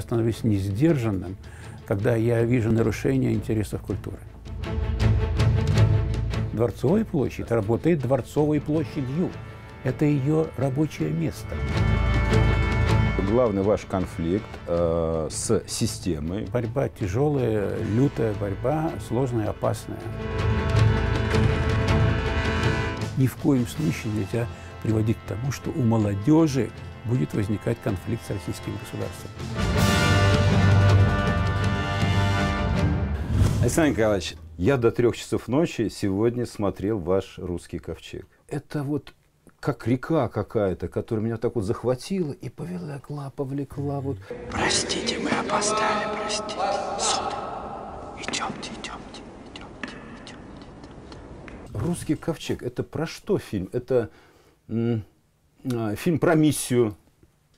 я становлюсь несдержанным, когда я вижу нарушение интересов культуры. Дворцовая площадь работает Дворцовой площадью. Это ее рабочее место. Главный ваш конфликт э, с системой. Борьба тяжелая, лютая борьба, сложная, опасная. Ни в коем случае нельзя приводить к тому, что у молодежи будет возникать конфликт с российским государством. Александр Николаевич, я до трех часов ночи сегодня смотрел ваш «Русский ковчег». Это вот как река какая-то, которая меня так вот захватила и повела, повлекла вот. Простите, мы опоздали, простите. Суд. Идемте, идемте, идемте, идемте. «Русский ковчег» — это про что фильм? Это а, фильм про миссию,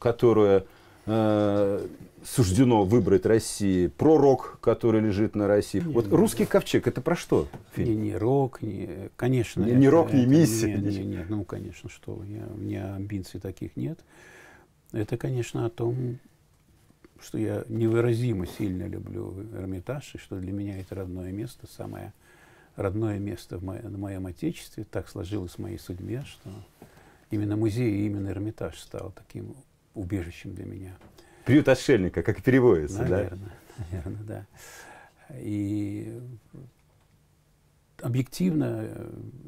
которая э, суждено выбрать России пророк, который лежит на России. Не, вот не, русский не, ковчег это про что? Фильм? Не, не рок, не, конечно. Не, не рок, это, не миссия. Нет, нет, нет, ну конечно, что я, у меня амбиций таких нет. Это, конечно, о том, что я невыразимо сильно люблю Эрмитаж, и что для меня это родное место, самое родное место в, мо в моем отечестве. Так сложилось в моей судьбе, что именно музей именно Эрмитаж стал таким убежищем для меня. Период отшельника, как переводится, наверное, да? Наверное, да. И объективно,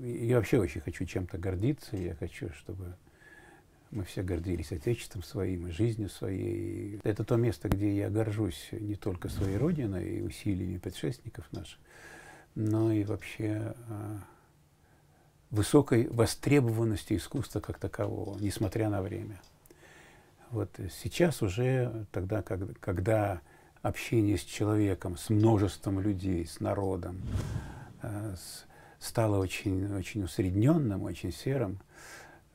э, я вообще очень хочу чем-то гордиться, я хочу, чтобы мы все гордились Отечеством своим и жизнью своей. Это то место, где я горжусь не только своей родиной и усилиями предшественников наших, но и вообще э, высокой востребованностью искусства как такового, несмотря на время. Вот сейчас уже тогда, когда, общение с человеком, с множеством людей, с народом э, стало очень, очень усредненным, очень серым,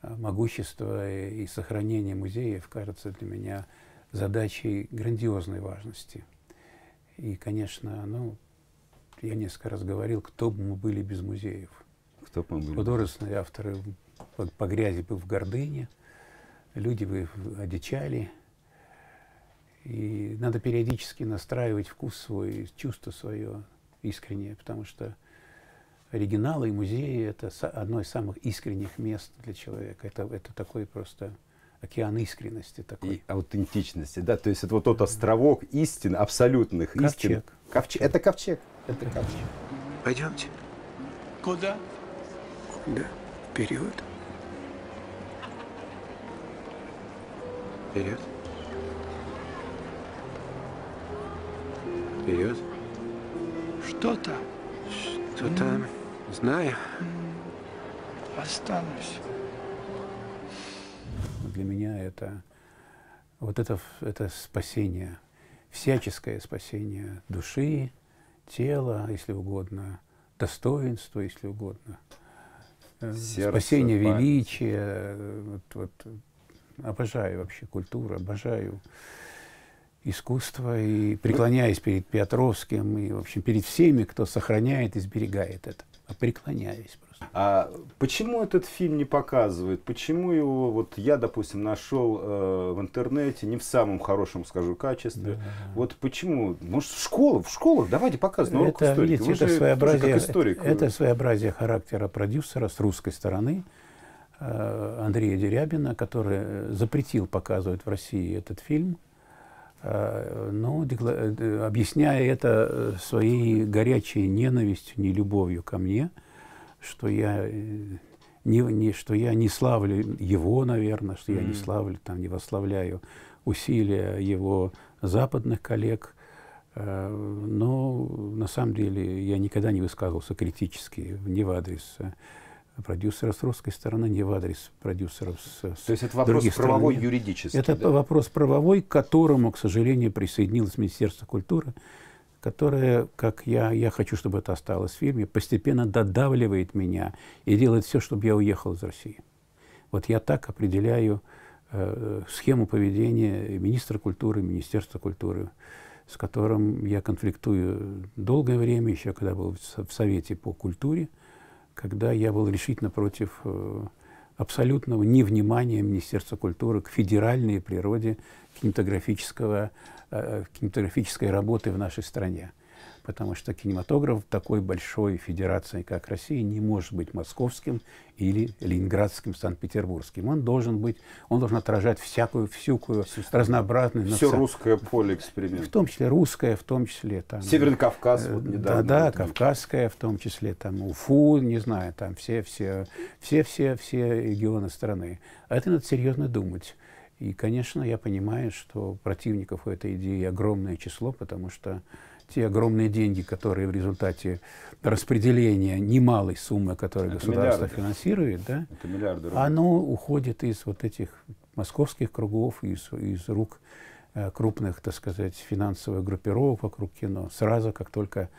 э, могущество и, и сохранение музеев кажется для меня задачей грандиозной важности. И, конечно, ну, я несколько раз говорил, кто бы мы были без музеев. Кто бы мы были? Художественные авторы по, по грязи бы в гордыне – люди бы одичали. И надо периодически настраивать вкус свой, чувство свое искреннее, потому что оригиналы и музеи – это одно из самых искренних мест для человека. Это, это такой просто океан искренности такой. И аутентичности, да? То есть это вот тот островок истин, абсолютных ковчег. истин. Ковчег. ковчег. Это ковчег. Это ковчег. Пойдемте. Куда? Да, вперед. Вперед. Вперед. Что то Что mm. там? Знаю. Останусь. Для меня это вот это, это спасение, всяческое спасение души, тела, если угодно, достоинства, если угодно. Э, Сердце, спасение память. величия, э, вот, вот, обожаю вообще культуру, обожаю искусство и преклоняюсь перед Петровским и, в общем, перед всеми, кто сохраняет и сберегает это. А преклоняюсь просто. А почему этот фильм не показывают? Почему его, вот я, допустим, нашел э, в интернете не в самом хорошем, скажу, качестве? Да. Вот почему? Может, в школу? В школах давайте показываем. Ну, это, видите, Вы это, своеобразие, это, это своеобразие характера продюсера с русской стороны. Э, Андрея Дерябина, который э, запретил показывать в России этот фильм, э, но объясняя это своей горячей ненавистью, нелюбовью ко мне, что я не, не, что я не славлю его, наверное, что я не славлю, там, не восславляю усилия его западных коллег. Но на самом деле я никогда не высказывался критически не в адрес продюсера с русской стороны, не в адрес продюсеров с других То есть это вопрос правовой, стран. юридический? Это да? вопрос правовой, к которому, к сожалению, присоединилось Министерство культуры, которое, как я, я хочу, чтобы это осталось в фильме, постепенно додавливает меня и делает все, чтобы я уехал из России. Вот я так определяю э, схему поведения министра культуры, Министерства культуры, с которым я конфликтую долгое время, еще когда был в Совете по культуре – когда я был решительно против э, абсолютного невнимания Министерства культуры к федеральной природе кинематографического, э, э, кинематографической работы в нашей стране потому что кинематограф такой большой федерации, как Россия, не может быть московским или ленинградским, санкт-петербургским. Он должен быть, он должен отражать всякую, всякую все, разнообразную... Все наци... русское поле эксперимента. В том числе русское, в том числе там... Северный Кавказ, вот э, недавно. Да, да, Кавказское, в том числе там Уфу, не знаю, там все, все, все, все, все регионы страны. это надо серьезно думать. И, конечно, я понимаю, что противников у этой идеи огромное число, потому что те огромные деньги, которые в результате распределения немалой суммы, которую это государство миллиарды. финансирует, да, это миллиарды оно уходит из вот этих московских кругов, из, из рук э, крупных, так сказать, финансовых группировок вокруг кино. Сразу, как только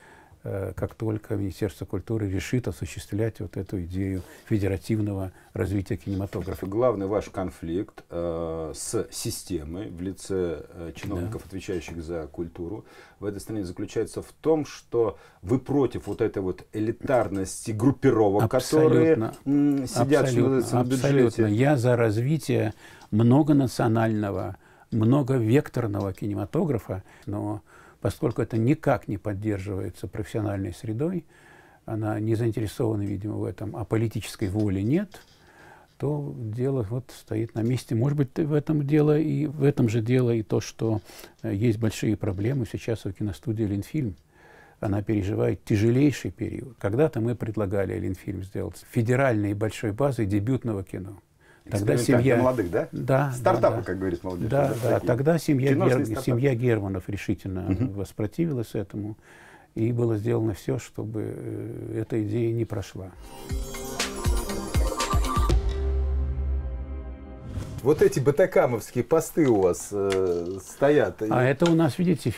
Э, как только Министерство культуры решит осуществлять вот эту идею федеративного развития кинематографа. Главный ваш конфликт э, с системой в лице э, чиновников, да. отвечающих за культуру, в этой стране заключается в том, что вы против вот этой вот элитарности группировок, абсолютно. которые м, сидят абсолютно, что на бюджете. Я за развитие многонационального, многовекторного кинематографа, но поскольку это никак не поддерживается профессиональной средой, она не заинтересована, видимо, в этом, а политической воли нет, то дело вот стоит на месте. Может быть, в этом дело и в этом же дело и то, что э, есть большие проблемы сейчас у киностудии «Ленфильм». Она переживает тяжелейший период. Когда-то мы предлагали «Ленфильм» сделать федеральной большой базой дебютного кино. Тогда семья молодых, да? Да. Стартапы, да, да. как говорит молодежь. Да, да. Такие. Тогда семья, Гер... семья Германов решительно угу. воспротивилась этому, и было сделано все, чтобы э, эта идея не прошла. Вот эти бетакамовские посты у вас э, стоят. А и... это у нас, видите,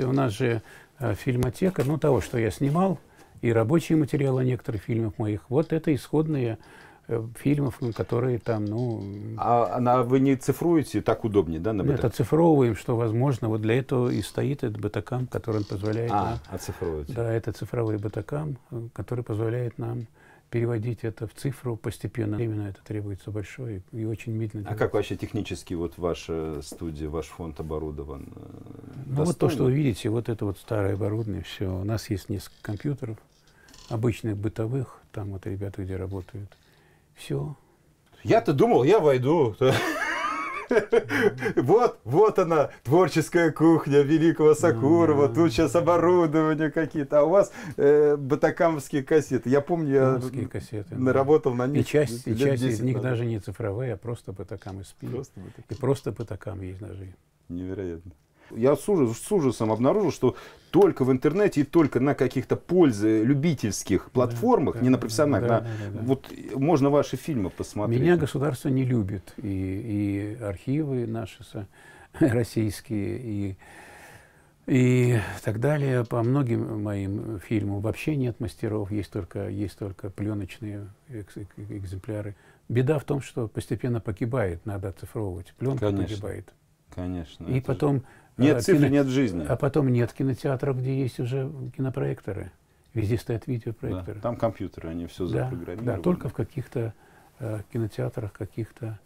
у нас же э, фильмотека, ну, того, что я снимал, и рабочие материалы некоторых фильмов моих. Вот это исходные Э, фильмов, которые там, ну... А она, вы не цифруете, так удобнее, да, на бета? Нет, оцифровываем, что возможно. Вот для этого и стоит этот бетакам, который позволяет... А, нам, оцифровывать. Да, это цифровой бетакам, э, который позволяет нам переводить это в цифру постепенно. Именно это требуется большое и очень медленно. А делать. как вообще технически вот ваша студия, ваш фонд оборудован? Э, ну достойно? вот то, что вы видите, вот это вот старое оборудование, все. У нас есть несколько компьютеров, обычных бытовых, там вот ребята, где работают все. Я-то думал, я войду. Вот, вот она, творческая кухня великого Сакурова, тут сейчас оборудование какие-то, а у вас э, батакамовские кассеты. Я помню, я кассеты, наработал на них. И часть, и часть из них даже не цифровые, а просто батакам и спи. И просто батакам есть ножи. Невероятно. Я с, ужас, с ужасом обнаружил, что только в интернете и только на каких-то пользы любительских платформах, да, не да, на профессиональных, да, на, да, да, да. вот можно ваши фильмы посмотреть. Меня государство не любит. И, и архивы наши российские, и и так далее. По многим моим фильмам вообще нет мастеров, есть только, есть только пленочные экземпляры. Беда в том, что постепенно погибает, надо оцифровывать. Пленка Конечно. погибает. Конечно. И потом же... Нет а, цифр, кино... нет жизни. А потом нет кинотеатров, где есть уже кинопроекторы. Везде стоят видеопроекторы. Да, там компьютеры, они все запрограммированы. Да, только в каких-то э, кинотеатрах, каких-то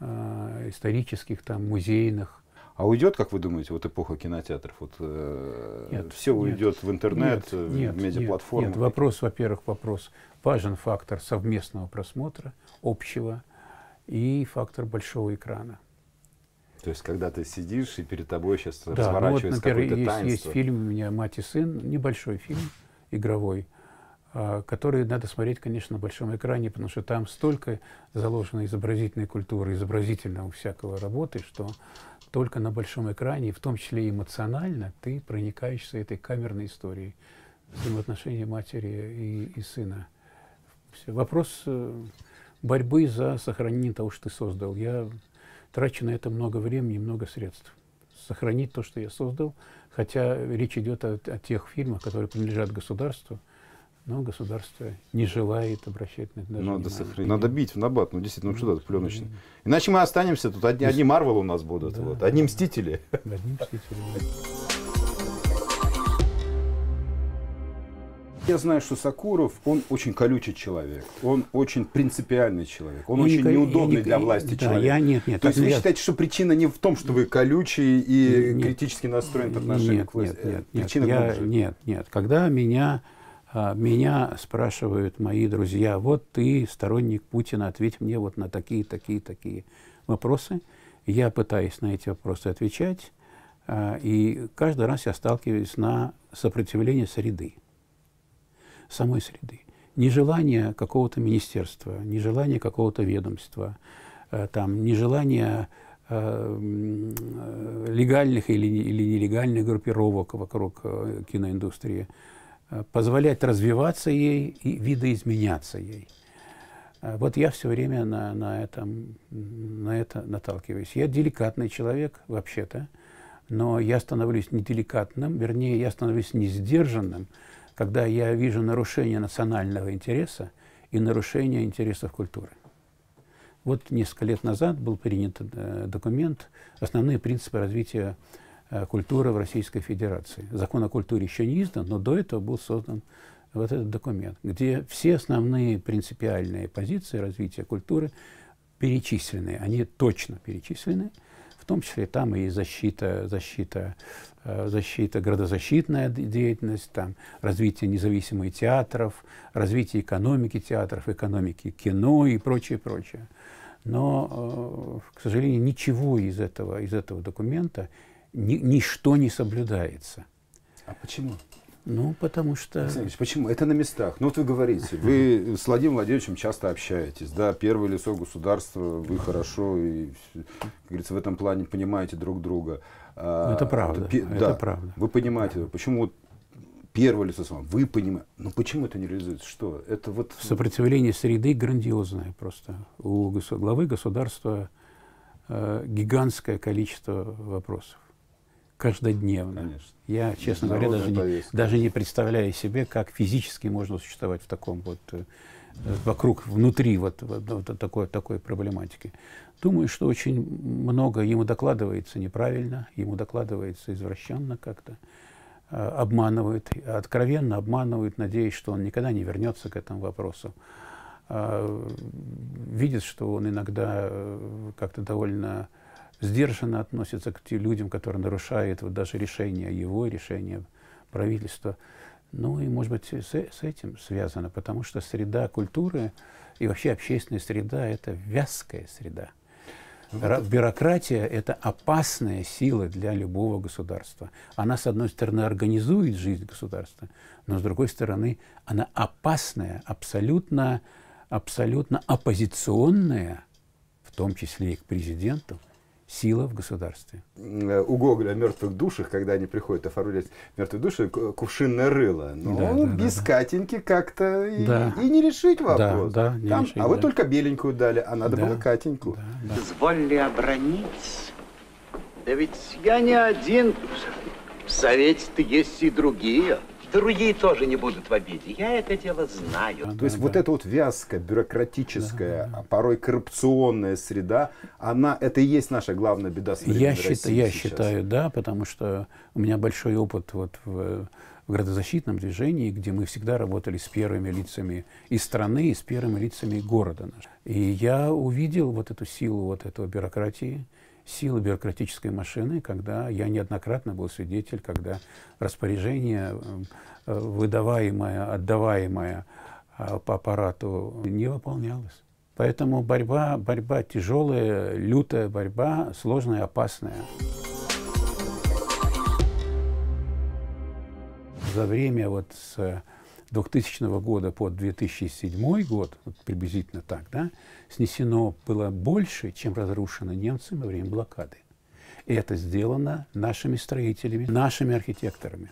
э, исторических, там, музейных. А уйдет, как вы думаете, вот эпоха кинотеатров? Вот, э, нет, все нет, уйдет в интернет, нет, в нет, медиаплатформу? Нет, вопрос, во-первых, вопрос. Важен фактор совместного просмотра, общего, и фактор большого экрана. То есть, когда ты сидишь, и перед тобой сейчас да, разворачивается ну вот, например, есть, таинство. есть фильм у меня «Мать и сын», небольшой фильм игровой, а, который надо смотреть, конечно, на большом экране, потому что там столько заложено изобразительной культуры, изобразительного всякого работы, что только на большом экране, в том числе эмоционально, ты проникаешься этой камерной историей взаимоотношения матери и, и сына. Вопрос э, борьбы за сохранение того, что ты создал. Я трачу на это много времени, много средств. Сохранить то, что я создал, хотя речь идет о, о тех фильмах, которые принадлежат государству, но государство не желает обращать на это даже Надо внимание. сохранить. Надо бить в набат, ну действительно, ну, что-то пленочное. Иначе мы останемся тут, одни, одни Марвел у нас будут, да, вот, одни да, Мстители. Одни Мстители, да. Я знаю, что Сакуров, он очень колючий человек, он очень принципиальный человек, он ну, очень не, неудобный не, для власти да, человек. Я, нет, нет, То есть ну, я... вы считаете, что причина не в том, что вы колючий и нет, критически настроен по отношению нет, к власти? Нет, нет, причина нет, я, нет, нет. Когда меня, а, меня спрашивают мои друзья, вот ты сторонник Путина, ответь мне вот на такие, такие, такие вопросы, я пытаюсь на эти вопросы отвечать, а, и каждый раз я сталкиваюсь на сопротивление среды самой среды. Нежелание какого-то министерства, нежелание какого-то ведомства, э, там, нежелание э, э, легальных или, или нелегальных группировок вокруг киноиндустрии, позволять развиваться ей и видоизменяться ей. Вот я все время на, на, этом, на это наталкиваюсь. Я деликатный человек вообще-то, но я становлюсь неделикатным, вернее, я становлюсь несдержанным, когда я вижу нарушение национального интереса и нарушение интересов культуры. Вот несколько лет назад был принят э, документ «Основные принципы развития э, культуры в Российской Федерации». Закон о культуре еще не издан, но до этого был создан вот этот документ, где все основные принципиальные позиции развития культуры перечислены, они точно перечислены – в том числе там и защита, защита, э, защита, градозащитная деятельность, там развитие независимых театров, развитие экономики театров, экономики кино и прочее, прочее. Но, э, к сожалению, ничего из этого, из этого документа, ни, ничто не соблюдается. А почему? Ну, потому что... Александр почему? Это на местах. Ну, вот вы говорите, вы с Владимиром Владимировичем часто общаетесь, да, первое лицо государства, вы хорошо, и, как говорится, в этом плане понимаете друг друга. А, ну, это правда, это, да, правда. Вы понимаете, почему вот первое лицо вами? вы понимаете, ну почему это не реализуется, что? Это вот... Сопротивление среды грандиозное просто. У главы государства э, гигантское количество вопросов каждодневно. Конечно. Я, честно говоря, даже не, даже не представляю себе, как физически можно существовать в таком вот э, вокруг, внутри вот, вот такой, такой проблематики. Думаю, что очень много ему докладывается неправильно, ему докладывается извращенно как-то, э, обманывают, откровенно обманывают, надеясь, что он никогда не вернется к этому вопросу. А, видит, что он иногда э, как-то довольно сдержанно относится к тем людям, которые нарушают вот даже решение его, решение правительства. Ну и, может быть, с, с этим связано, потому что среда культуры и вообще общественная среда – это вязкая среда. Ну, бюрократия – это опасная сила для любого государства. Она, с одной стороны, организует жизнь государства, но, с другой стороны, она опасная, абсолютно, абсолютно оппозиционная, в том числе и к президенту сила в государстве. У Гоголя о мертвых душах, когда они приходят оформлять мертвые души, кувшинное рыло. Ну да, да, без да, Катеньки как-то и, да. и не решить вопрос. Да, да, не Там, решить, а вы только беленькую дали, а надо да, было Катеньку. Да, да. Изволили обронить. Да ведь я не один. В совете-то есть и другие другие тоже не будут в обиде. Я это дело знаю. Да, То есть да. вот эта вот вязкая, бюрократическая, да, да. А порой коррупционная среда, она, это и есть наша главная беда с я, счит, я считаю, да, потому что у меня большой опыт вот в, в градозащитном движении, где мы всегда работали с первыми лицами и страны, и с первыми лицами города. И я увидел вот эту силу вот этого бюрократии, силы бюрократической машины, когда я неоднократно был свидетель, когда распоряжение, э, выдаваемое, отдаваемое э, по аппарату, не выполнялось. Поэтому борьба, борьба тяжелая, лютая борьба, сложная, опасная. За время вот с 2000 года по 2007 год, вот приблизительно так, да, снесено было больше, чем разрушено немцами во время блокады. И это сделано нашими строителями, нашими архитекторами.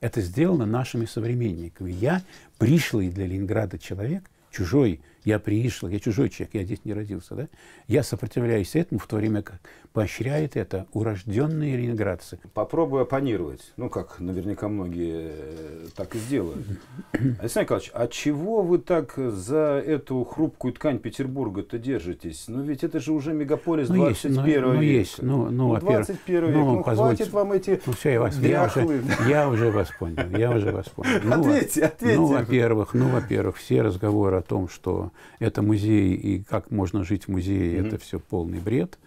Это сделано нашими современниками. Я, пришлый для Ленинграда человек, чужой я приишел, я чужой человек, я здесь не родился. Да? Я сопротивляюсь этому, в то время как поощряет это урожденные ленинградцы. Попробую оппонировать. Ну, как наверняка многие э, так и сделают. Александр Николаевич, а чего вы так за эту хрупкую ткань Петербурга-то держитесь? Ну, ведь это же уже мегаполис ну, 21 есть, ну, ну, века. Ну, есть. Ну, ну, ну 21 век. Ну, ну позвольте. хватит вам эти ну, все, я, вас, дряхлые. я, уже, я уже вас понял. Я уже вас понял. Ну, ответьте, ответьте. Ну, во-первых, ну, во-первых, все разговоры о том, что это музей и как можно жить в музее, mm-hmm. это все полный бред.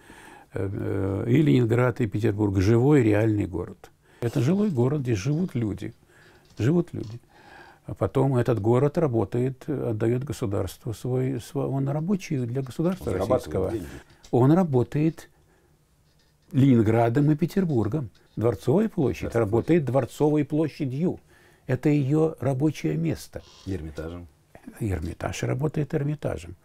Э, э, и Ленинград, и Петербург – живой реальный город. Это жилой город, где живут люди. Живут люди. А потом этот город работает, отдает государству свой, свой он рабочий для государства он российского. Он работает Ленинградом и Петербургом. Дворцовая площадь Дворцовая. работает Дворцовой площадью. Это ее рабочее место. И Эрмитажем. Эрмитаж работает Эрмитажем.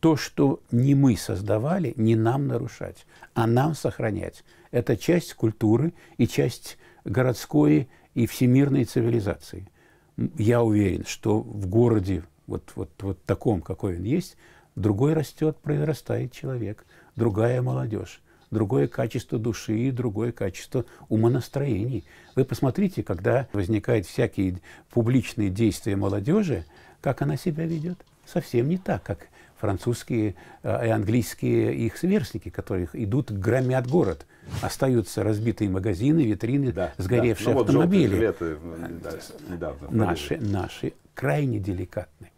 То, что не мы создавали, не нам нарушать, а нам сохранять. Это часть культуры и часть городской и всемирной цивилизации. Я уверен, что в городе, вот, вот, вот таком, какой он есть, другой растет, произрастает человек, другая молодежь другое качество души и другое качество умонастроений. Вы посмотрите, когда возникают всякие публичные действия молодежи – как она себя ведет. Совсем не так, как французские э, и английские их сверстники, которые идут, громят город. Остаются разбитые магазины, витрины, да, сгоревшие ну, да. Ну, автомобили. Вот да, наши, наши крайне деликатны.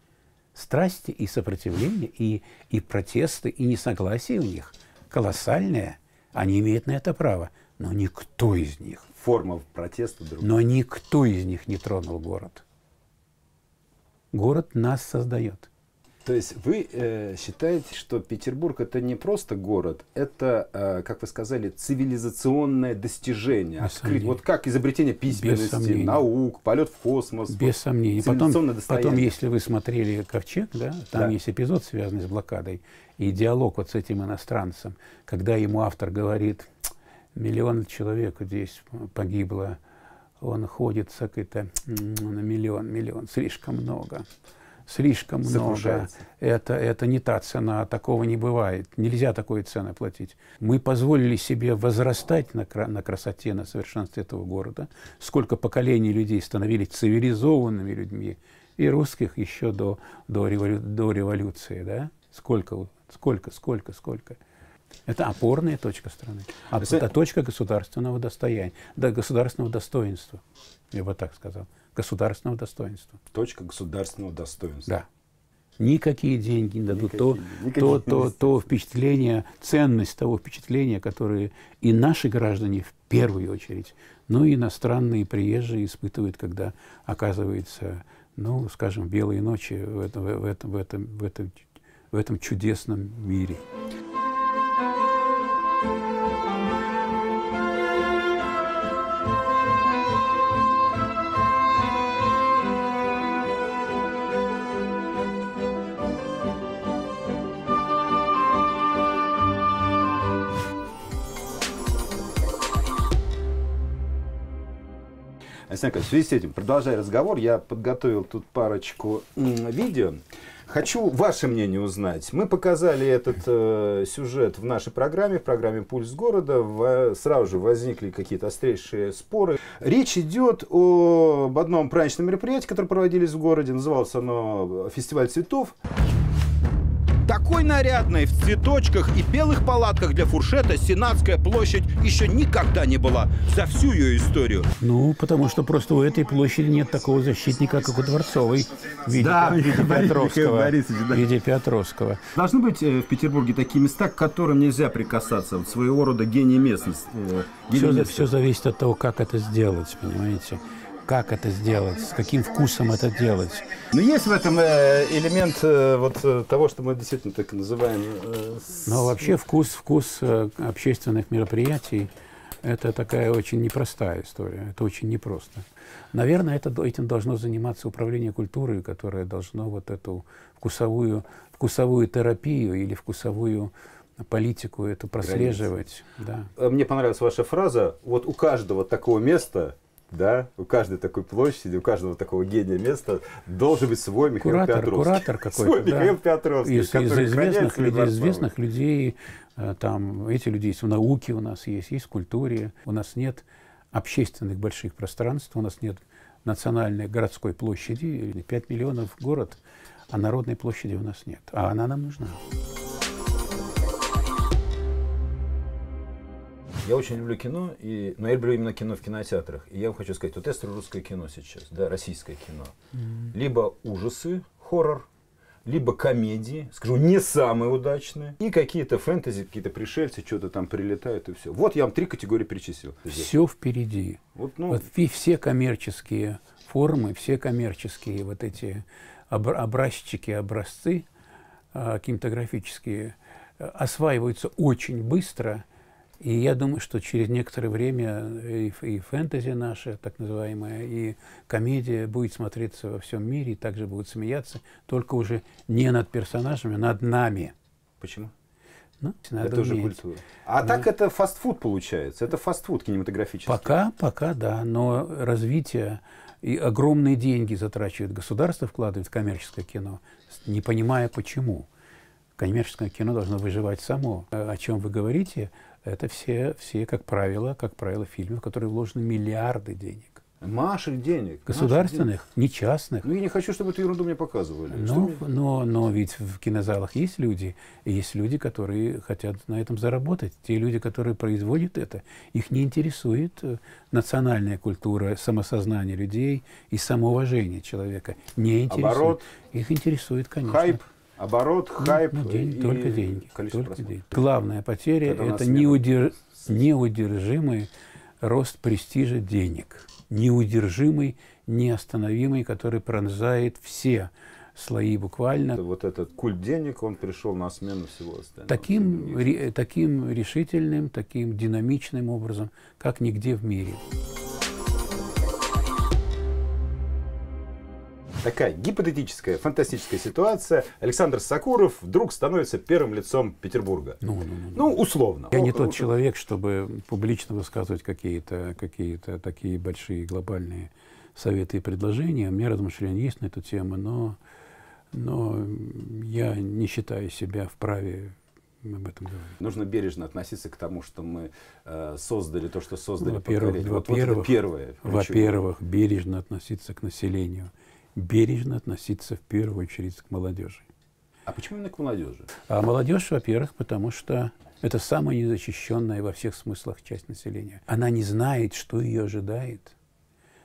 Страсти и сопротивление, и, и протесты, и несогласие у них колоссальное. Они имеют на это право. Но никто из них... Форма протеста другая. Но никто из них не тронул город город нас создает. То есть вы э, считаете, что Петербург это не просто город, это, э, как вы сказали, цивилизационное достижение. открыть, вот как изобретение письменности, наук, полет в космос. Без вот, сомнений. Потом, достояние. потом, если вы смотрели «Ковчег», да, там да. есть эпизод, связанный с блокадой, и диалог вот с этим иностранцем, когда ему автор говорит, миллион человек здесь погибло, он ходит с какой-то ну, на миллион, миллион, слишком много. Слишком много. Это, это не та цена, такого не бывает. Нельзя такой цены платить. Мы позволили себе возрастать на, на красоте, на совершенстве этого города. Сколько поколений людей становились цивилизованными людьми, и русских еще до, до, револю, до революции, да? Сколько, сколько, сколько, сколько. Это опорная точка страны, а это... это точка государственного достояния, да, государственного достоинства, я бы так сказал, государственного достоинства. Точка государственного достоинства. Да. Никакие деньги не дадут никакие, то, никакие то, то, то впечатление, ценность того впечатления, которое и наши граждане в первую очередь, но и иностранные приезжие испытывают, когда оказывается, ну, скажем, белые ночи в этом, в этом, в этом, в этом, в этом чудесном мире. Александр Николаевич, в связи с этим, продолжая разговор, я подготовил тут парочку видео. Хочу ваше мнение узнать. Мы показали этот э, сюжет в нашей программе, в программе «Пульс города». В, сразу же возникли какие-то острейшие споры. Речь идет о, об одном праздничном мероприятии, которое проводились в городе. Называлось оно «Фестиваль цветов». Такой нарядной, в цветочках и белых палатках для фуршета Сенатская площадь еще никогда не была за всю ее историю. Ну, потому что просто у этой площади нет такого защитника, как у Дворцовой в виде, да, в виде Петровского. Борисович, да. В виде Петровского. Должны быть э, в Петербурге такие места, к которым нельзя прикасаться. Вот своего рода гений местности. Э, все, местности. все зависит от того, как это сделать, понимаете как это сделать, с каким вкусом это делать. Но ну, есть в этом э, элемент э, вот э, того, что мы действительно так и называем. Но вообще вкус, вкус общественных мероприятий – это такая очень непростая история, это очень непросто. Наверное, это, этим должно заниматься управление культурой, которое должно вот эту вкусовую, вкусовую терапию или вкусовую политику это прослеживать. Да. Мне понравилась ваша фраза. Вот у каждого такого места да, у каждой такой площади, у каждого такого гения места должен быть свой Михаил куратор, Петровский. Куратор какой-то, свой да. Михаил Петровский, из, из известных, людей, известных э, людей, там, эти люди есть в науке у нас есть, есть в культуре. У нас нет общественных больших пространств, у нас нет национальной городской площади, 5 миллионов город, а народной площади у нас нет. А она нам нужна. Я очень люблю кино, и, но я люблю именно кино в кинотеатрах. И я вам хочу сказать, вот есть русское кино сейчас, да, российское кино. Mm-hmm. Либо ужасы, хоррор, либо комедии, скажу, не самые удачные, и какие-то фэнтези, какие-то пришельцы, что-то там прилетают и все. Вот я вам три категории перечислил. Все впереди. Вот, ну... вот все коммерческие формы, все коммерческие вот эти образчики, образцы а, кинематографические э, осваиваются очень быстро – и я думаю, что через некоторое время и, и фэнтези наша, так называемая, и комедия будет смотреться во всем мире, и также будут смеяться, только уже не над персонажами, а над нами. Почему? Ну, надо это уметь. уже культура. А да. так ну. это фастфуд получается, это фастфуд кинематографический. Пока, пока, да, но развитие и огромные деньги затрачивает государство, вкладывает в коммерческое кино, не понимая почему. Коммерческое кино должно выживать само. О чем вы говорите, это все, все, как правило, как правило, фильмы, в которые вложены миллиарды денег. Маших денег. Государственных, маших денег. не частных. Ну, я не хочу, чтобы эту ерунду мне показывали. Но, но, но ведь в кинозалах есть люди, и есть люди, которые хотят на этом заработать. Те люди, которые производят это, их не интересует э, национальная культура, самосознание людей и самоуважение человека. Не интересует. Оборот. Их интересует, конечно. Хайп. Оборот, ну, хайп ну, деньги, и только деньги, количество только деньги. Главная потеря – это неудерж... неудержимый рост престижа денег. Неудержимый, неостановимый, который пронзает все слои буквально. Вот этот культ денег, он пришел на смену всего остального. Таким, ре, таким решительным, таким динамичным образом, как нигде в мире. Такая гипотетическая, фантастическая ситуация. Александр Сакуров вдруг становится первым лицом Петербурга. Ну, ну, ну, ну, ну. условно. Я не тот э, человек, чтобы публично высказывать какие-то какие такие большие глобальные советы и предложения. У меня размышления есть на эту тему, но, но я не считаю себя вправе об этом говорить. Нужно бережно относиться к тому, что мы э, создали то, что создали. Во-первых, во-первых, во-первых, бережно относиться к населению бережно относиться в первую очередь к молодежи. А почему именно к молодежи? А молодежь, во-первых, потому что это самая незащищенная во всех смыслах часть населения. Она не знает, что ее ожидает.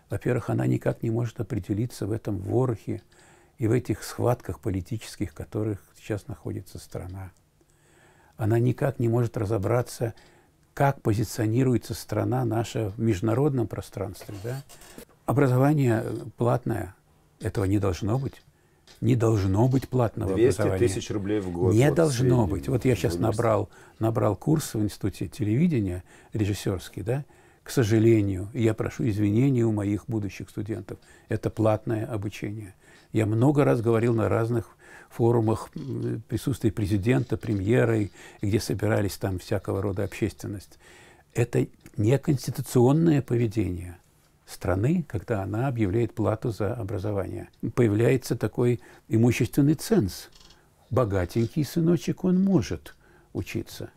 Во-первых, она никак не может определиться в этом ворохе и в этих схватках политических, в которых сейчас находится страна. Она никак не может разобраться, как позиционируется страна наша в международном пространстве. Да? Образование платное – этого не должно быть. Не должно быть платного 200 образования. 200 тысяч рублей в год. Не вот должно быть. Вот я сейчас набрал, набрал курс в Институте телевидения режиссерский, да, к сожалению, я прошу извинения у моих будущих студентов, это платное обучение. Я много раз говорил на разных форумах присутствии президента, премьера, где собирались там всякого рода общественность. Это неконституционное поведение страны, когда она объявляет плату за образование. Появляется такой имущественный ценз. Богатенький сыночек, он может учиться,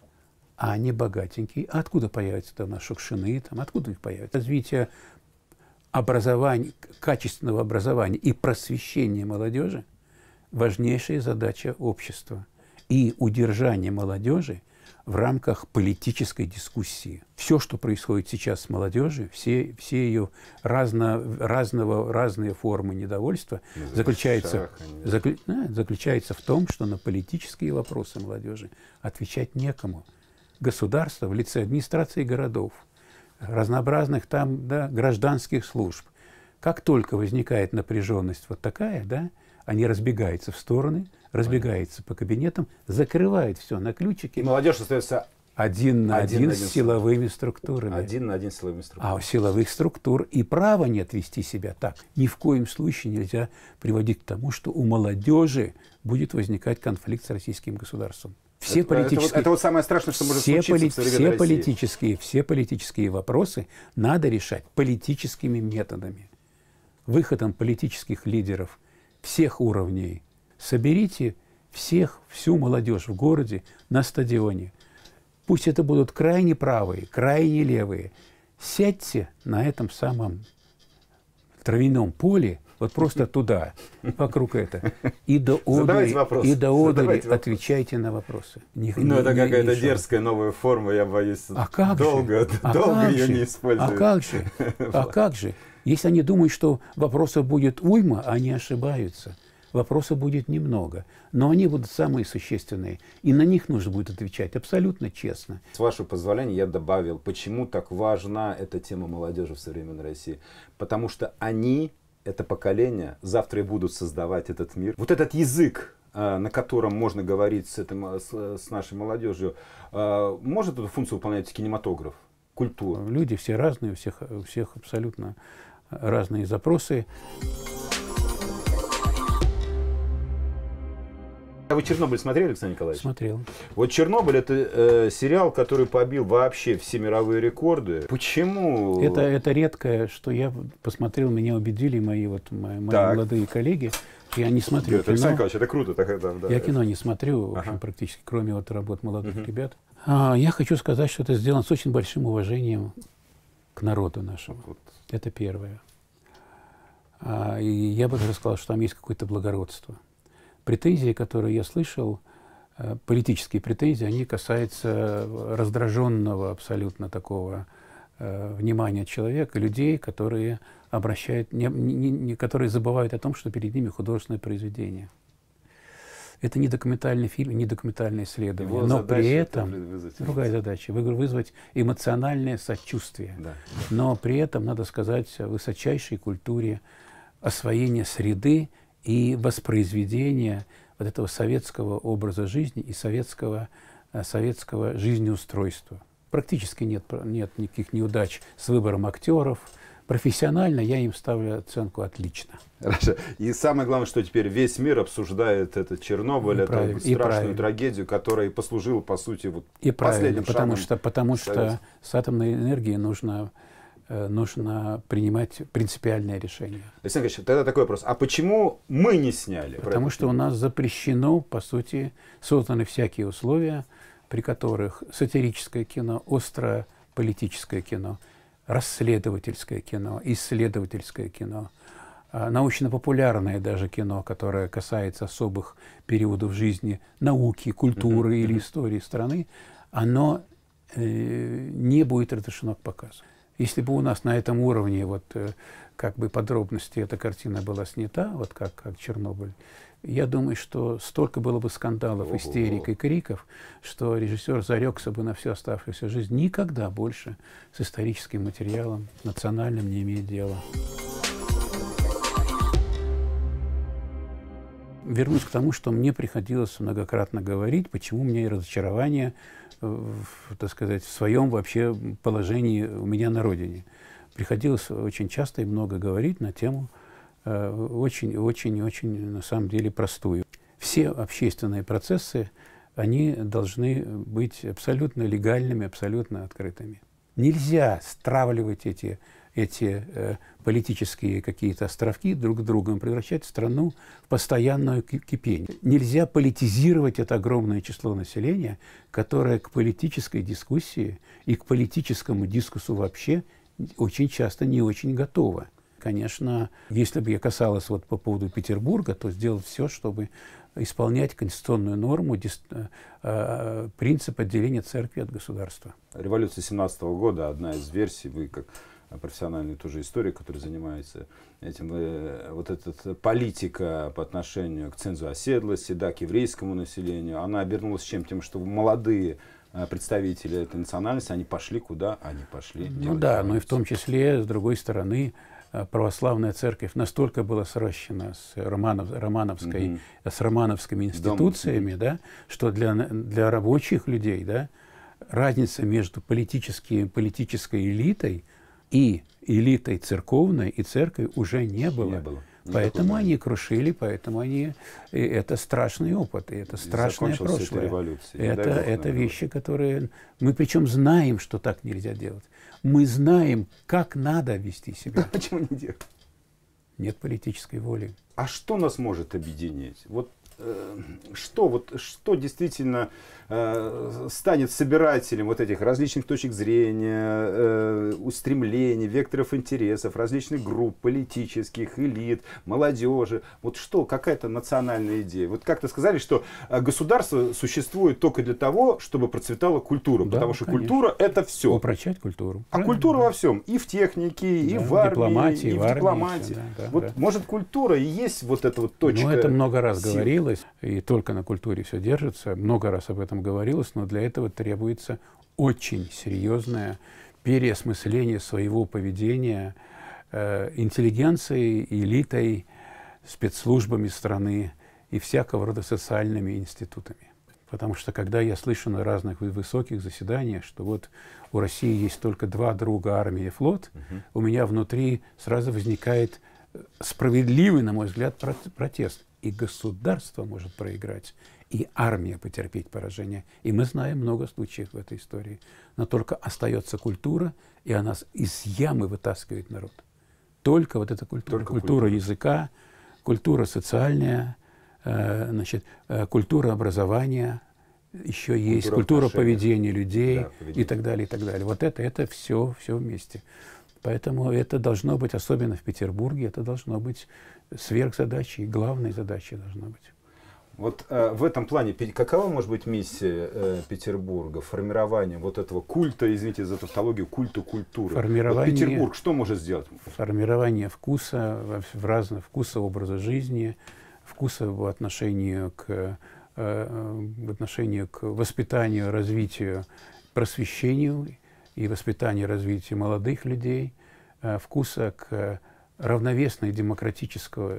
а не богатенький. А откуда появятся там наши шукшины, там, откуда их появится? Развитие образования, качественного образования и просвещения молодежи – важнейшая задача общества. И удержание молодежи – в рамках политической дискуссии. Все, что происходит сейчас с молодежью, все, все ее разно, разного, разные формы недовольства ну, заключается, закли, да, э, заключается в том, что на политические вопросы молодежи отвечать некому. Государство в лице администрации городов, разнообразных там да, гражданских служб. Как только возникает напряженность вот такая, да, они разбегаются в стороны – разбегается по кабинетам, закрывает все на ключики. И молодежь остается один на один, один, с силовыми структурами. Один на один с силовыми а структурами. А у силовых структур и права нет вести себя так. Ни в коем случае нельзя приводить к тому, что у молодежи будет возникать конфликт с российским государством. Все это, политические, это, вот, это вот самое страшное, что может все случиться поли, в все политические, все политические вопросы надо решать политическими методами. Выходом политических лидеров всех уровней – соберите всех, всю молодежь в городе на стадионе. Пусть это будут крайне правые, крайне левые. Сядьте на этом самом травяном поле, вот просто туда, вокруг это. И до одери, и до одери отвечайте на вопросы. Ни, ну, ни, это какая-то дерзкая новая форма, я боюсь, а как долго, же? А долго как ее же? не а используют. А как же? А как же? Если они думают, что вопросов будет уйма, они ошибаются вопросов будет немного, но они будут самые существенные, и на них нужно будет отвечать абсолютно честно. С вашего позволения я добавил, почему так важна эта тема молодежи в современной России. Потому что они, это поколение, завтра и будут создавать этот мир. Вот этот язык, э, на котором можно говорить с, этим, э, с, э, с нашей молодежью, может эту функцию выполнять кинематограф, культура? Люди все разные, у всех, у всех абсолютно разные запросы. А вы «Чернобыль» смотрели, Александр Николаевич? Смотрел. Вот «Чернобыль» — это э, сериал, который побил вообще все мировые рекорды. Почему? Это, это редкое, что я посмотрел, меня убедили мои, вот, мои, мои молодые коллеги. Я не смотрю Нет, кино. Александр Николаевич, это круто. Так, это, да, я кино не смотрю, в общем, ага. практически, кроме вот работ молодых угу. ребят. А, я хочу сказать, что это сделано с очень большим уважением к народу нашему. Вот. Это первое. А, и я бы даже сказал, что там есть какое-то благородство претензии, которые я слышал, э, политические претензии, они касаются раздраженного абсолютно такого э, внимания человека, людей, которые обращают, не, не, не, которые забывают о том, что перед ними художественное произведение. Это не документальный фильм, не документальное исследование, Его но при этом это другая задача вызвать эмоциональное сочувствие, да. но при этом надо сказать о высочайшей культуре освоения среды и воспроизведение вот этого советского образа жизни и советского, э, советского жизнеустройства. Практически нет, нет никаких неудач с выбором актеров, профессионально я им ставлю оценку отлично. Хорошо. И самое главное, что теперь весь мир обсуждает этот Чернобыль, эту страшную и правильно. трагедию, которая послужила, по сути, вот и последним потому шагом. Что, потому что с атомной энергией нужно Э, нужно принимать принципиальное решение. Александр Ильич, тогда такой вопрос. А почему мы не сняли? Потому что у нас запрещено, по сути, созданы всякие условия, при которых сатирическое кино, острое политическое кино, расследовательское кино, исследовательское кино, а, научно-популярное даже кино, которое касается особых периодов жизни науки, культуры или истории страны, оно э, не будет разрешено к показу. Если бы у нас на этом уровне вот э, как бы подробности эта картина была снята, вот как, как Чернобыль, я думаю, что столько было бы скандалов, Ого. истерик и криков, что режиссер зарекся бы на всю оставшуюся жизнь никогда больше с историческим материалом национальным не имеет дела. Вернусь к тому, что мне приходилось многократно говорить, почему у меня и разочарование так сказать, в своем вообще положении у меня на родине. Приходилось очень часто и много говорить на тему очень-очень-очень, э, на самом деле, простую. Все общественные процессы, они должны быть абсолютно легальными, абсолютно открытыми. Нельзя стравливать эти эти э, политические какие-то островки друг к другу превращать страну в постоянное кипение. Нельзя политизировать это огромное число населения, которое к политической дискуссии и к политическому дискуссу вообще очень часто не очень готово. Конечно, если бы я касалась вот по поводу Петербурга, то сделать все, чтобы исполнять конституционную норму, дис, э, э, принцип отделения церкви от государства. Революция 17 года, одна из версий, вы как а профессиональный тоже историк, который занимается этим. Э, вот эта э, политика по отношению к цензу оседлости, да, к еврейскому населению, она обернулась чем? Тем, что молодые э, представители этой национальности, они пошли куда? Они пошли. Ну да, но ну и в том числе, с другой стороны, православная церковь настолько была сращена с, романов, романовской, Mm -hmm. с романовскими институциями, Дом. да, что для, для рабочих людей да, разница между политической, политической элитой – и элитой церковной, и церкви уже не было. Не было. Поэтому они крушили, поэтому они... И это страшный опыт, и это страшное и прошлое. Революции. Это, это, это вещи, которые... Мы причем знаем, что так нельзя делать. Мы знаем, как надо вести себя. Да, почему не делать? Нет политической воли. А что нас может объединить? Вот Э, что, вот, что действительно э, станет собирателем вот этих различных точек зрения, э, устремлений, векторов интересов, различных групп, политических, элит, молодежи? Вот что, какая-то национальная идея? Вот как-то сказали, что э, государство существует только для того, чтобы процветала культура, да, потому что конечно. культура – это все. Упрочать культуру. А Правильно, культура да. во всем. И в технике, да, и в армии, и в дипломатии. И в армии, Все, да, вот, да. Может, культура и есть вот эта вот точка? Ну, это много раз говорил сложилось, и только на культуре все держится, много раз об этом говорилось, но для этого требуется очень серьезное переосмысление своего поведения э, интеллигенцией, элитой, спецслужбами страны и всякого рода социальными институтами. Потому что когда я слышу на разных высоких заседаниях, что вот у России есть только два друга армия и флот, угу. у меня внутри сразу возникает э, справедливый, на мой взгляд, протест и государство может проиграть, и армия потерпеть поражение. И мы знаем много случаев в этой истории. Но только остается культура, и она из ямы вытаскивает народ. Только вот эта культура. Только культура, языка, культура социальная, э, значит, э, культура образования, еще есть культура, культура поведения людей да, поведение. и так далее, и так далее. Вот это, это все, все вместе. Поэтому это должно быть, особенно в Петербурге, это должно быть сверхзадачей, главной задачей должно быть. Вот э, в этом плане, какова может быть миссия э, Петербурга, формирование вот этого культа, извините за тавтологию, культа культуры? Формирование, вот Петербург что может сделать? Формирование вкуса, в, в разных, вкуса образа жизни, вкуса в отношении к, э, э в отношении к воспитанию, развитию, просвещению и воспитания и развития молодых людей, э, вкуса к э, равновесной демократического,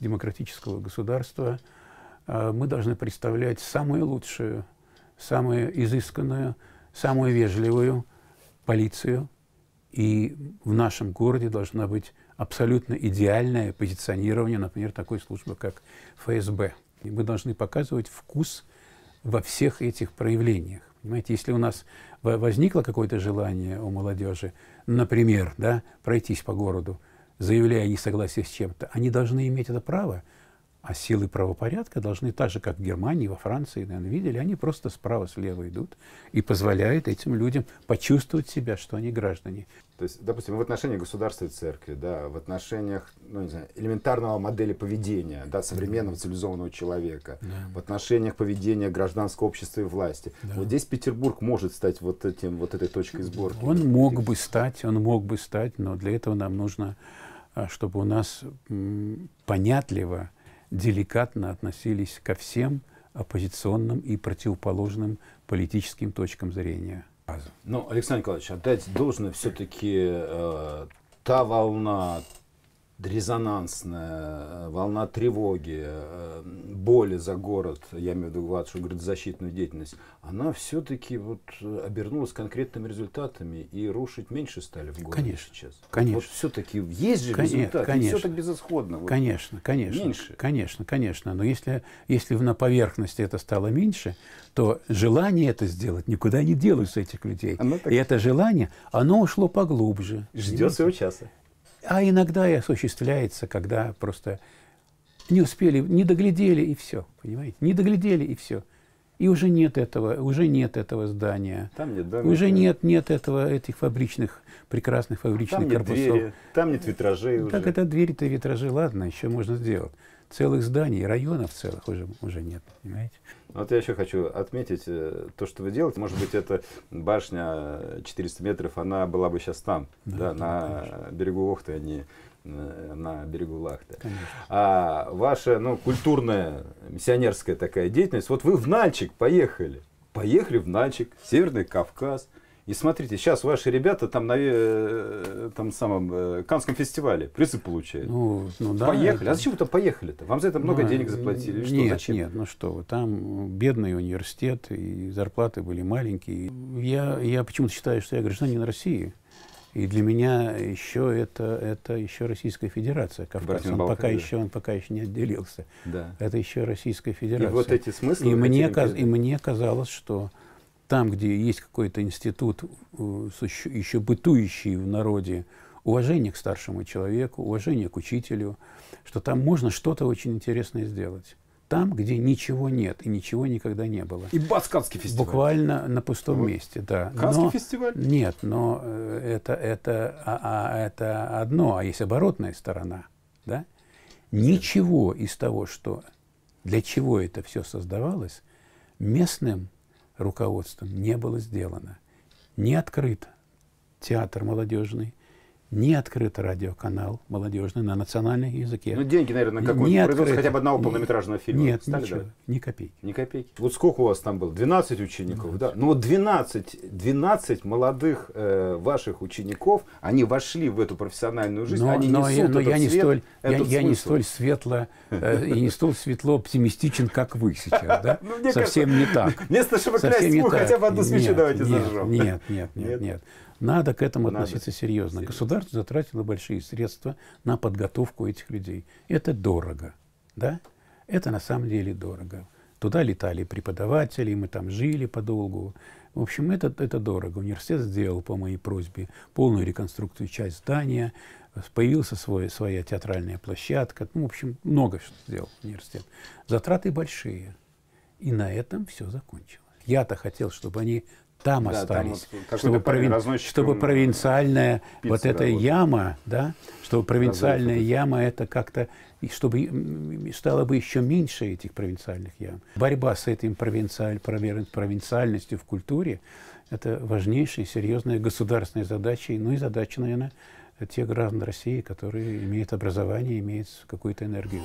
демократического государства, э, мы должны представлять самую лучшую, самую изысканную, самую вежливую полицию. И в нашем городе должна быть абсолютно идеальное позиционирование, например, такой службы, как ФСБ. И мы должны показывать вкус во всех этих проявлениях. Понимаете, если у нас возникло какое-то желание у молодежи, например, да, пройтись по городу, заявляя несогласие с чем-то, они должны иметь это право – а силы правопорядка должны, так же, как в Германии, во Франции, наверное, видели, они просто справа-слева идут и позволяют этим людям почувствовать себя, что они граждане. То есть, допустим, в отношении государства и церкви, да, в отношениях ну, не знаю, элементарного модели поведения да, современного цивилизованного человека, да. в отношениях поведения гражданского общества и власти. Да. Вот здесь Петербург может стать вот, этим, вот этой точкой сборки. Он мог бы стать, он мог бы стать, но для этого нам нужно, а, чтобы у нас понятливо деликатно относились ко всем оппозиционным и противоположным политическим точкам зрения. Ну, Александр Николаевич, отдать должное все-таки э, та волна, резонансная, э, волна тревоги, э, боли за город, я имею в виду вашу градозащитную деятельность, она все-таки вот э, обернулась конкретными результатами, и рушить меньше стали в городе конечно, сейчас. Конечно. Вот все-таки есть же результаты, конечно, все так безысходно. Вот конечно, конечно. Меньше. Конечно, конечно. Но если, если на поверхности это стало меньше, то желание это сделать никуда не делось у этих людей. так... И это желание, оно ушло поглубже. Ждет своего часа. А иногда и осуществляется, когда просто не успели, не доглядели и все, понимаете? Не доглядели и все. И уже нет этого, уже нет этого здания. Там нет, да, уже нет, нет этого, этих фабричных, прекрасных фабричных там нет Двери, там нет витражей ну, так уже. Так это двери-то витражи, ладно, еще можно сделать. Целых зданий, районов целых уже, уже нет, понимаете? Вот я еще хочу отметить э, то, что вы делаете. Может быть, эта башня 400 метров, она была бы сейчас там, да, да, на конечно. берегу Охты, а не э, на берегу Лахты. А ваша ну, культурная, миссионерская такая деятельность, вот вы в Нальчик поехали. Поехали в Нальчик, Северный Кавказ. И смотрите, сейчас ваши ребята там на э, там самом э, Канском фестивале призы получают. Ну, ну да. Поехали. А это... А зачем вы там поехали-то? Вам за это много ну, денег заплатили? что? Нет, зачем? нет, ну что вы. Там бедный университет, и зарплаты были маленькие. Я, я почему-то считаю, что я гражданин России. И для меня еще это, это еще Российская Федерация. Кавказ, он пока, еще, он пока еще не отделился. Да. Это еще Российская Федерация. И вот эти смыслы... И, мне, каз, и мне казалось, что там, где есть какой-то институт, э, еще бытующий в народе, уважение к старшему человеку, уважение к учителю, что там можно что-то очень интересное сделать. Там, где ничего нет и ничего никогда не было. И Басканский фестиваль. Буквально на пустом вот. месте, да. Канский но, фестиваль? Нет, но э, это, это, а, а, это одно, а есть оборотная сторона. Да? Ничего из того, что для чего это все создавалось, местным руководством не было сделано. Не открыт театр молодежный, не открыт радиоканал молодежный на национальном языке. Ну, деньги, наверное, на какой-нибудь производство хотя бы одного не, полнометражного фильма. Нет, Стали, ничего, да? ни копейки. Ни копейки. Вот сколько у вас там было? 12 учеников, 12. да? Ну, вот 12, 12 молодых э, ваших учеников, они вошли в эту профессиональную жизнь, но, они но несут я, но я свет, не столь, я, я не столь светло, э, и не столь светло оптимистичен, как вы сейчас, да? Ну, Совсем не так. Вместо чтобы красть хотя бы одну свечу давайте зажжем. Нет, нет, нет, нет. Надо к этому относиться серьезно. серьезно. Государство затратило большие средства на подготовку этих людей. Это дорого. Да? Это на самом деле дорого. Туда летали преподаватели, мы там жили подолгу. В общем, это, это дорого. Университет сделал по моей просьбе полную реконструкцию часть здания, появился свой, своя театральная площадка. Ну, в общем, много что сделал университет. Затраты большие. И на этом все закончилось. Я-то хотел, чтобы они там да, остались, там вот чтобы, провин... чтобы провинциальная пицца, вот эта да, вот. яма, да, чтобы провинциальная яма это как-то, чтобы стало бы еще меньше этих провинциальных ям. Борьба с этим провинциаль... провинциальностью в культуре – это важнейшая серьезная государственная задача, ну и задача, наверное, тех граждан России, которые имеют образование, имеют какую-то энергию.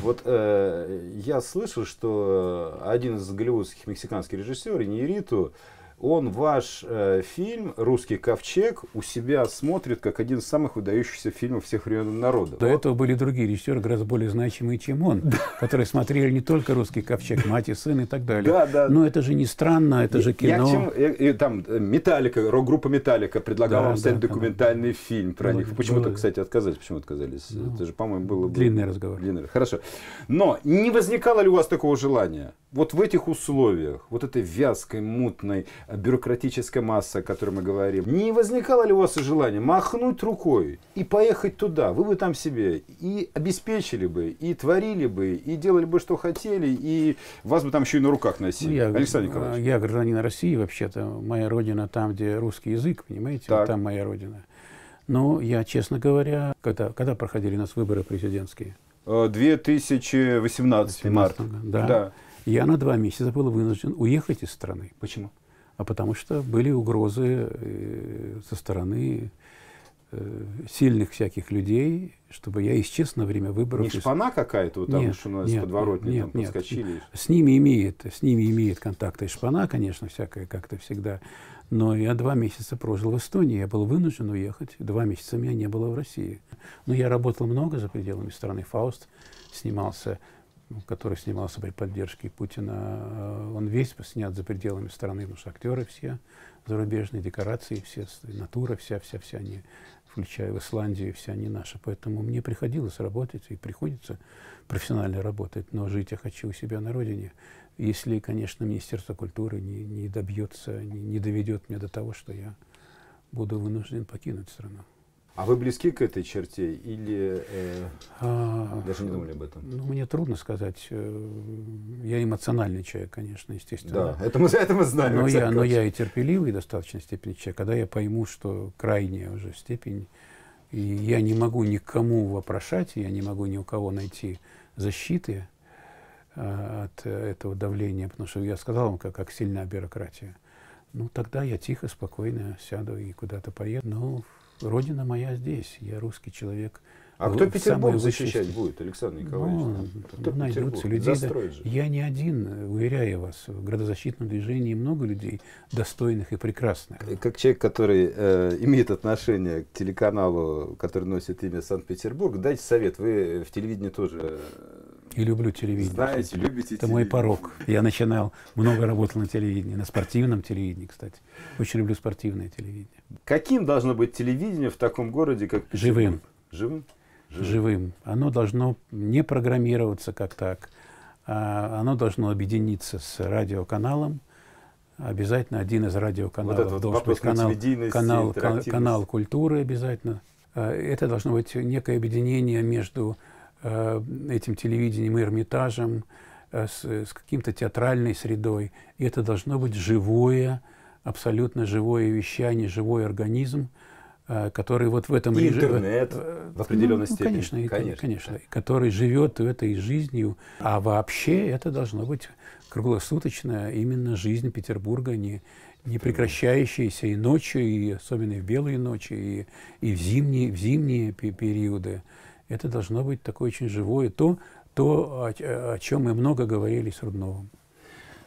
Вот э, я слышал, что э, один из голливудских мексиканских режиссеров, Нериту, он ваш э, фильм «Русский ковчег» у себя смотрит как один из самых выдающихся фильмов всех времен народа. До этого были другие режиссеры, гораздо более значимые, чем он, которые смотрели не только «Русский ковчег», «Мать и сын» и так далее. Да, да. Но это же не странно, это же кино. Я там э, «Металлика», рок-группа «Металлика» предлагала вам снять документальный фильм про них. Почему-то, кстати, отказались. Почему отказались? Ну, это же, по-моему, было... Длинный разговор. Длинный. Хорошо. Но не возникало ли у вас такого желания? Вот в этих условиях, вот этой вязкой, мутной, бюрократическая масса, о которой мы говорим. Не возникало ли у вас и желание махнуть рукой и поехать туда? Вы бы там себе и обеспечили бы, и творили бы, и делали бы, что хотели, и вас бы там еще и на руках носили. Я, Александр Николаевич. А, я гражданин России, вообще-то. Моя родина там, где русский язык, понимаете? Так. Там моя родина. Но я, честно говоря, когда, когда проходили у нас выборы президентские? 2018 э, марта. Да. да. Я на два месяца был вынужден уехать из страны. Почему? а потому что были угрозы э, со стороны э, сильных всяких людей, чтобы я исчез на время выборов. Не шпана какая-то, вот там нет, что у нас нет, подворотни нет, там нет, подскочили? С ними имеет, с ними имеет контакты и шпана, конечно, всякое как-то всегда. Но я два месяца прожил в Эстонии, я был вынужден уехать. Два месяца меня не было в России. Но я работал много за пределами страны. Фауст снимался который снимался при поддержке Путина, э, он весь снят за пределами страны, потому что актеры все зарубежные, декорации все, натура вся, вся, вся, они, включая в Исландию, вся не наша. Поэтому мне приходилось работать и приходится профессионально работать, но жить я хочу у себя на родине. Если, конечно, Министерство культуры не, не добьется, не, не доведет меня до того, что я буду вынужден покинуть страну. А вы близки к этой черте или э, а, даже не думали об этом? Ну, мне трудно сказать. Э, я эмоциональный человек, конечно, естественно. Да, это мы, за это мы знаем. Но я, но я и терпеливый в достаточной степени человек. Когда а я пойму, что крайняя уже степень, и я не могу никому вопрошать, я не могу ни у кого найти защиты а, от этого давления, потому что я сказал вам, как, как сильная бюрократия. Ну, тогда я тихо, спокойно сяду и куда-то поеду. Но Родина моя здесь, я русский человек. А кто Петербург защищать будет, Александр Николаевич? Ну, кто найдутся людей. Да, я не один, уверяю вас. В градозащитном движении много людей достойных и прекрасных. Как человек, который э, имеет отношение к телеканалу, который носит имя Санкт-Петербург, дайте совет. Вы в телевидении тоже э, и люблю телевидение. Знаете, любите Это мой порог. Я начинал, много работал на телевидении, на спортивном телевидении, кстати. Очень люблю спортивное телевидение. Каким должно быть телевидение в таком городе, как Петербург? Живым. Живым? Живым. Живым. Оно должно не программироваться как так. А оно должно объединиться с радиоканалом. Обязательно один из радиоканалов вот должен быть канал, канал, канал культуры обязательно. Э, это должно быть некое объединение между Э, этим телевидением и Эрмитажем, э, с, с каким-то театральной средой. И это должно быть живое, абсолютно живое вещание, живой организм, э, который вот в этом... И интернет в определенной ну, степени. Конечно, конечно, конечно да. который живет этой жизнью. А вообще это должно быть круглосуточно именно жизнь Петербурга, не, не прекращающаяся и ночью, и особенно в белые ночи, и, и в, зимние, в зимние периоды. Это должно быть такое очень живое, то, то о, о чем мы много говорили с Рудновым.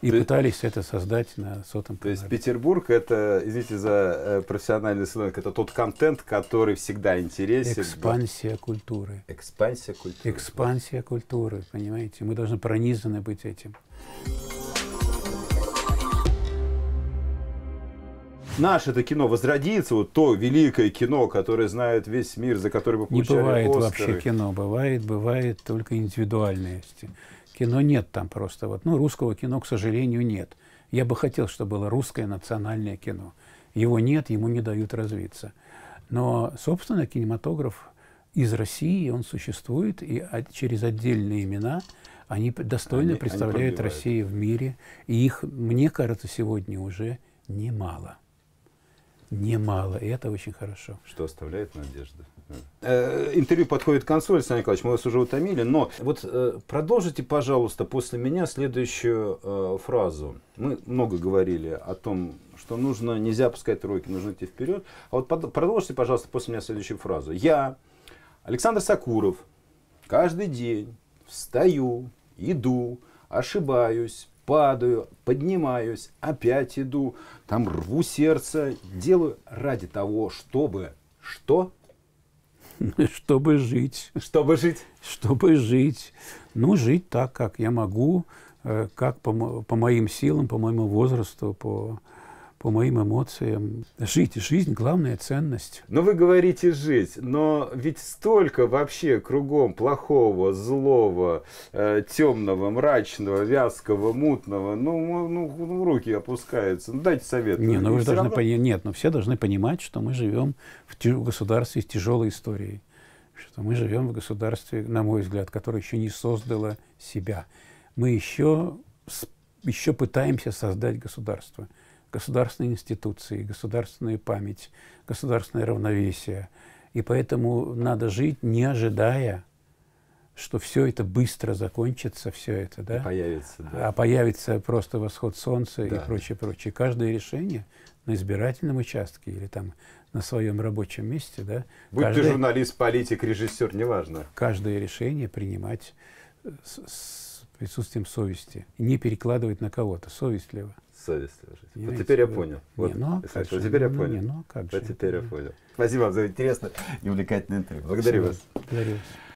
И то пытались есть, это создать на сотом То есть Петербург — это, извините за э, профессиональный сленг, это тот контент, который всегда интересен. Экспансия культуры. Экспансия культуры. Экспансия культуры, понимаете? Мы должны пронизаны быть этим. наше это кино возродится, вот то великое кино, которое знает весь мир, за которое мы получали Не бывает Оскары. вообще кино, бывает, бывает только индивидуальности. Кино нет там просто. Вот. Ну, русского кино, к сожалению, нет. Я бы хотел, чтобы было русское национальное кино. Его нет, ему не дают развиться. Но, собственно, кинематограф из России, он существует, и через отдельные имена они достойно они, представляют они Россию в мире. И их, мне кажется, сегодня уже немало немало, и это очень хорошо. Что оставляет надежды. Э, интервью подходит к концу, Александр Николаевич, мы вас уже утомили, но вот э, продолжите, пожалуйста, после меня следующую э, фразу. Мы много говорили о том, что нужно, нельзя пускать руки, нужно идти вперед. А вот продолжите, пожалуйста, после меня следующую фразу. Я, Александр Сакуров, каждый день встаю, иду, ошибаюсь, падаю, поднимаюсь, опять иду, там рву сердце, делаю ради того, чтобы что? Чтобы жить. Чтобы жить? Чтобы жить. Ну, жить так, как я могу, э, как по, по моим силам, по моему возрасту, по, по моим эмоциям. Жить. Жизнь – главная ценность. Но ну, вы говорите «жить», но ведь столько вообще кругом плохого, злого, э, темного, мрачного, вязкого, мутного. Ну, ну, ну руки опускаются. Ну, дайте совет. Не, ну, вы же должны равно... пони... Нет, но ну, все должны понимать, что мы живем в ти... государстве с тяжелой историей. Что мы живем в государстве, на мой взгляд, которое еще не создало себя. Мы еще, еще пытаемся создать государство – государственные институции, государственная память, государственное равновесие. И поэтому надо жить, не ожидая, что все это быстро закончится, все это, да? И появится, да. А появится просто восход солнца да. и прочее, прочее. Каждое решение на избирательном участке или там на своем рабочем месте, да? Будь каждое, ты журналист, политик, режиссер, неважно. Каждое решение принимать с, с присутствием совести, не перекладывать на кого-то, совестливо совестливо Понимаете, вот теперь я понял. Вот, не, ну, а как же, теперь я ну, понял. Не, ну, а как же, вот теперь я понял. Спасибо вам за интересное и увлекательное интервью. Благодарю Спасибо. вас. Благодарю вас.